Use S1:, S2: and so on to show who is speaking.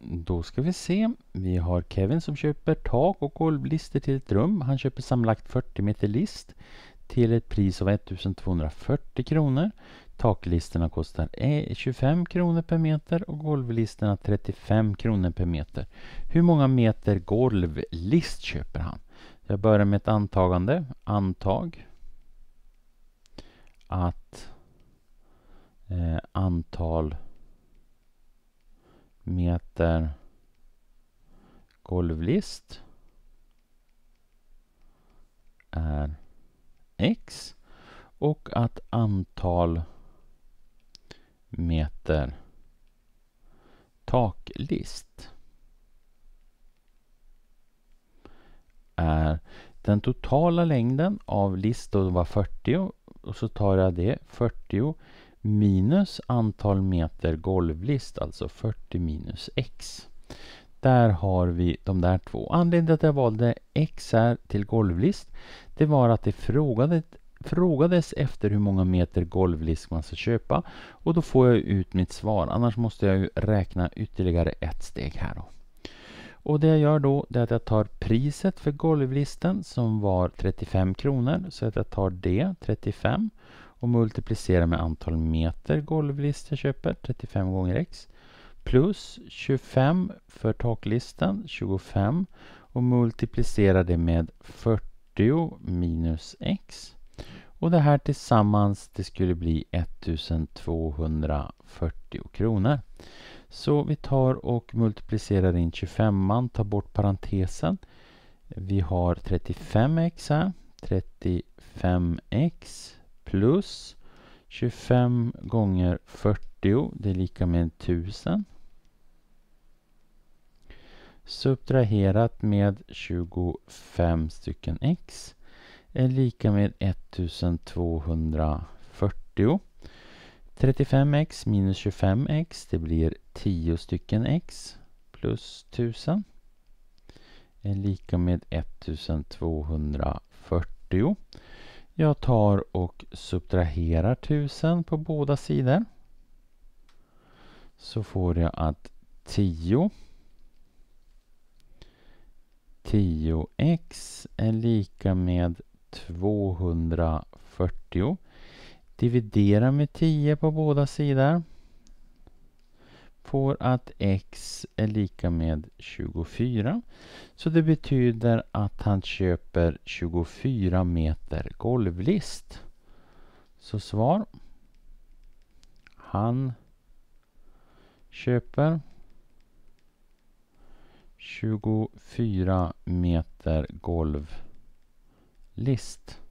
S1: Då ska vi se. Vi har Kevin som köper tak och golvlister till ett rum. Han köper sammanlagt 40 meter list till ett pris av 1240 kronor. Taklisterna kostar 25 eh, kronor per meter och golvlisterna 35 kronor per meter. Hur många meter golvlist köper han? Jag börjar med ett antagande. Antag att eh, antal heter golvlist är x och att antal meter taklist är den totala längden av list och var 40 och så tar jag det 40 minus antal meter golvlist, alltså 40 minus x. Där har vi de där två. Anledningen till att jag valde XR till golvlist, det var att det frågades efter hur många meter golvlist man ska köpa och då får jag ut mitt svar. Annars måste jag ju räkna ytterligare ett steg här. Då. Och det jag gör då är att jag tar priset för golvlisten som var 35 kronor. Så att jag tar det, 35 och multiplicera med antal meter golvlist jag köper, 35 gånger x, plus 25 för taklisten, 25, och multiplicera det med 40 minus x. Och det här tillsammans, det skulle bli 1240 kronor. Så vi tar och multiplicerar in 25an, tar bort parentesen. Vi har 35x här, 35x plus 25 gånger 40, det är lika med 1000. Subtraherat med 25 stycken x är lika med 1240. 35x minus 25x, det blir 10 stycken x plus 1000 är lika med 1240. Jag tar och subtraherar 1000 på båda sidor. Så får jag att 10 10x är lika med 240. Dividera med 10 på båda sidor får att x är lika med 24. Så det betyder att han köper 24 meter golvlist. Så svar. Han köper 24 meter golvlist.